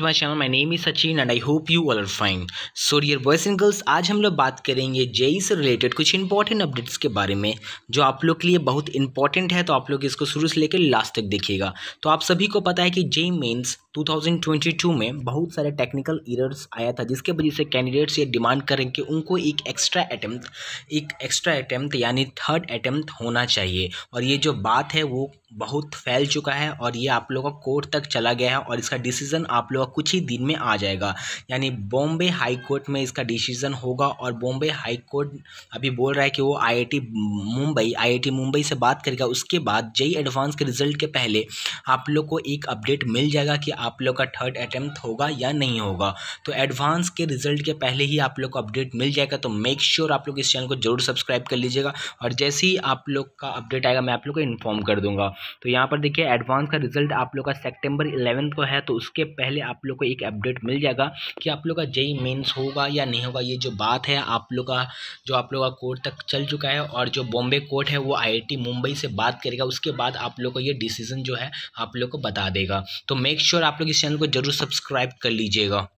To my channel my name is Sachin and I hope you all are fine. So dear boys and आज हम लोग बात करेंगे J E e e से related कुछ इंपॉर्टेंट अपडेट्स के बारे में जो आप लोग के लिए बहुत इंपॉर्टेंट है तो आप लोग इसको शुरू से लेकर लास्ट तक देखिएगा तो आप सभी को पता है कि जेई मेन्स 2022 में बहुत सारे टेक्निकल इरर्स आया था जिसके वजह से कैंडिडेट्स ये डिमांड करें कि उनको एक एक्स्ट्रा अटैम्प्ट एक एक्स्ट्रा अटैम्प्ट यानी थर्ड अटैम्प्ट होना चाहिए और ये जो बात है वो बहुत फैल चुका है और ये आप लोगों का कोर्ट तक चला गया है और इसका डिसीजन आप लोग कुछ ही दिन में आ जाएगा यानी बॉम्बे हाई कोर्ट में इसका डिसीजन होगा और बॉम्बे हाई कोर्ट अभी बोल रहा है कि वो आईआईटी मुंबई आईआईटी मुंबई से बात करेगा उसके बाद जई एडवांस के रिजल्ट के पहले आप लोग को एक अपडेट मिल जाएगा कि आप लोग का थर्ड अटैम्प्ट होगा या नहीं होगा तो एडवांस के रिजल्ट के पहले ही आप लोग को अपडेट मिल जाएगा तो मेक श्योर sure आप लोग इस चैनल को जरूर सब्सक्राइब कर लीजिएगा और जैसे ही आप लोग का अपडेट आएगा मैं आप लोग को इन्फॉर्म कर दूंगा तो यहाँ पर देखिए एडवांस का रिजल्ट आप लोग का सेप्टेम्बर इलेवंथ को है तो उसके पहले आप आप लोग को एक अपडेट मिल जाएगा कि आप लोग का जेई मेन्स होगा या नहीं होगा ये जो बात है आप लोग का जो आप लोग का कोर्ट तक चल चुका है और जो बॉम्बे कोर्ट है वो आई मुंबई से बात करेगा उसके बाद आप लोग का ये डिसीजन जो है आप लोग को बता देगा तो मेक श्योर sure आप लोग इस चैनल को जरूर सब्सक्राइब कर लीजिएगा